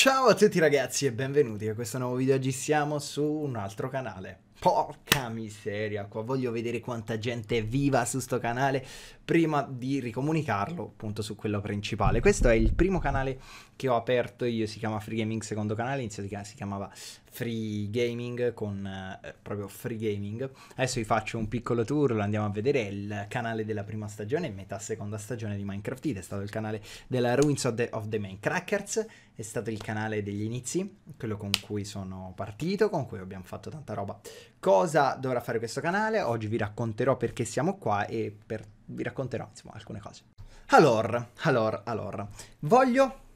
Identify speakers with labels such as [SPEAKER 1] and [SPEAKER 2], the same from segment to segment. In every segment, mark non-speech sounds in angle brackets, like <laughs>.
[SPEAKER 1] Ciao a tutti ragazzi e benvenuti a questo nuovo video, oggi siamo su un altro canale Porca miseria, qua voglio vedere quanta gente è viva su sto canale prima di ricomunicarlo appunto su quello principale. Questo è il primo canale che ho aperto io, si chiama Free Gaming, secondo canale, inizio si chiamava Free Gaming con eh, proprio Free Gaming. Adesso vi faccio un piccolo tour, lo andiamo a vedere, è il canale della prima stagione e metà seconda stagione di Minecraft It, è stato il canale della Ruins of the, of the Minecrackers è stato il canale degli inizi, quello con cui sono partito, con cui abbiamo fatto tanta roba. Cosa dovrà fare questo canale? Oggi vi racconterò perché siamo qua e per... vi racconterò insomma alcune cose. Allora, allora, allora, voglio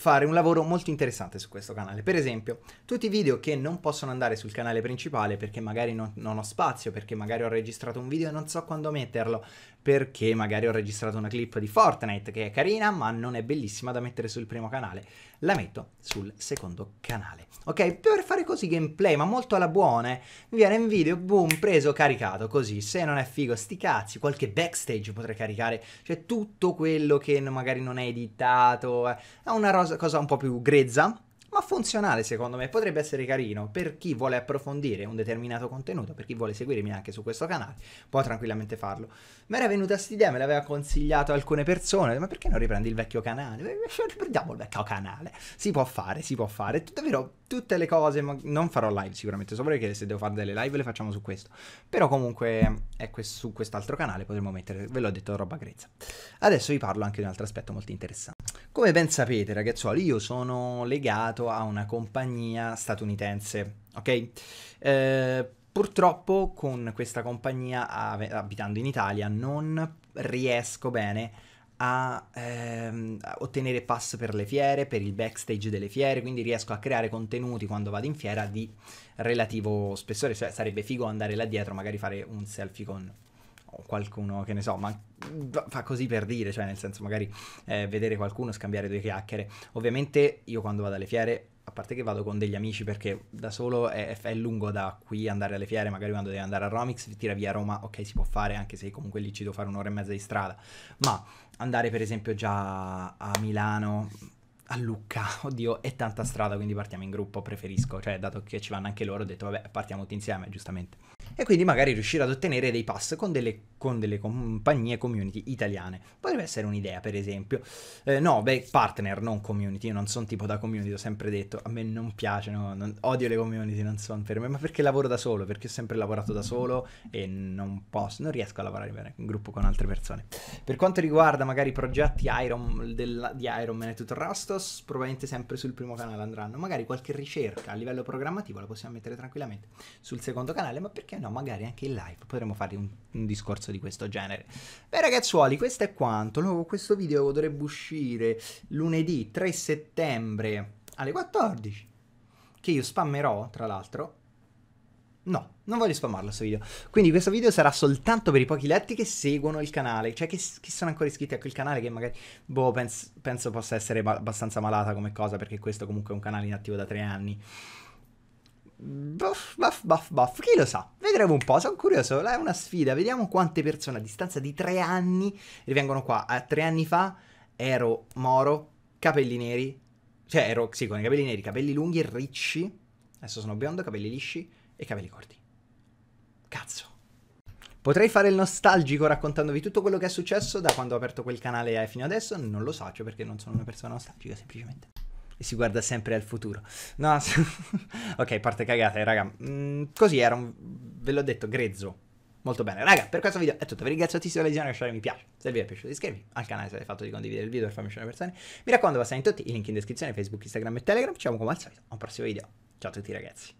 [SPEAKER 1] fare un lavoro molto interessante su questo canale. Per esempio, tutti i video che non possono andare sul canale principale perché magari non, non ho spazio, perché magari ho registrato un video e non so quando metterlo, perché magari ho registrato una clip di Fortnite che è carina ma non è bellissima da mettere sul primo canale, la metto sul secondo canale. Ok, per fare così gameplay ma molto alla buona, viene in video, boom, preso, caricato, così, se non è figo, sti cazzi, qualche backstage potrei caricare, cioè tutto quello che magari non è editato, eh, è una rosa cosa, cosa un po' più grezza, ma funzionale secondo me, potrebbe essere carino per chi vuole approfondire un determinato contenuto, per chi vuole seguirmi anche su questo canale, può tranquillamente farlo. Mi era venuta quest'idea, me l'aveva consigliato alcune persone, ma perché non riprendi il vecchio canale? <laughs> Riprendiamo il vecchio canale, si può fare, si può fare, tutto vero, tutte le cose, non farò live sicuramente, so perché se devo fare delle live le facciamo su questo, però comunque è eh, su quest'altro canale potremmo mettere, ve l'ho detto, roba grezza. Adesso vi parlo anche di un altro aspetto molto interessante. Come ben sapete, ragazzuoli, io sono legato a una compagnia statunitense, ok? Eh, purtroppo con questa compagnia, abitando in Italia, non riesco bene a ehm, ottenere pass per le fiere, per il backstage delle fiere, quindi riesco a creare contenuti quando vado in fiera di relativo spessore, cioè sarebbe figo andare là dietro, magari fare un selfie con qualcuno che ne so, ma fa così per dire, cioè nel senso magari eh, vedere qualcuno, scambiare due chiacchiere. Ovviamente io quando vado alle fiere a parte che vado con degli amici perché da solo è, è, lungo da qui andare alle fiere, magari quando devi andare a Romix, tira via Roma, ok si può fare anche se comunque lì ci devo fare un'ora e mezza di strada, ma andare per esempio già a Milano, a Lucca, <laughs> oddio è tanta strada quindi partiamo in gruppo, preferisco, cioè dato che ci vanno anche loro ho detto vabbè partiamo tutti insieme giustamente. E quindi magari riuscire ad ottenere dei pass con delle con delle compagnie community italiane. Potrebbe essere un'idea, per esempio. Eh, no, beh, partner, non community. Io non sono tipo da community, ho sempre detto. A me non piace, no, non, odio le community, non sono per me. Ma perché lavoro da solo? Perché ho sempre lavorato da solo e non posso, non riesco a lavorare bene in gruppo con altre persone. Per quanto riguarda magari i progetti Iron, della, di Iron Man e tutto il resto, probabilmente sempre sul primo canale andranno. Magari qualche ricerca a livello programmativo la possiamo mettere tranquillamente sul secondo canale, ma perché no? Magari anche in live potremmo fare un, un discorso pezzo di questo genere. Beh ragazzuoli, questo è quanto. No, questo video dovrebbe uscire lunedì 3 settembre alle 14. Che io spammerò, tra l'altro. No, non voglio spammarlo questo video. Quindi questo video sarà soltanto per i pochi letti che seguono il canale, cioè che, che sono ancora iscritti a quel canale che magari, boh, penso, penso possa essere abbastanza malata come cosa perché questo comunque è un canale inattivo da tre anni. Buff, buff, buff, buff. Chi lo sa? Vedremo un po'. Sono curioso. è una sfida. Vediamo quante persone a distanza di tre anni rivengono qua. A eh, tre anni fa ero moro, capelli neri. Cioè, ero sì, con i capelli neri, capelli lunghi, e ricci. Adesso sono biondo, capelli lisci e capelli corti. Cazzo. Potrei fare il nostalgico raccontandovi tutto quello che è successo da quando ho aperto quel canale fino adesso. Non lo so, cioè perché non sono una persona nostalgica, semplicemente e si guarda sempre al futuro. No, <laughs> ok, parte cagate, eh, raga. Mm, così era un, ve l'ho detto, grezzo. Molto bene, raga, per questo video è tutto. Vi ringrazio tantissimo per la visione, lasciare mi piace. Se il video è piaciuto iscrivetevi al canale se avete fatto di condividere il video per farmi scegliere persone. Mi raccomando, passate in tutti i link in descrizione, Facebook, Instagram e Telegram. Ci vediamo come al solito a un prossimo video. Ciao a tutti ragazzi.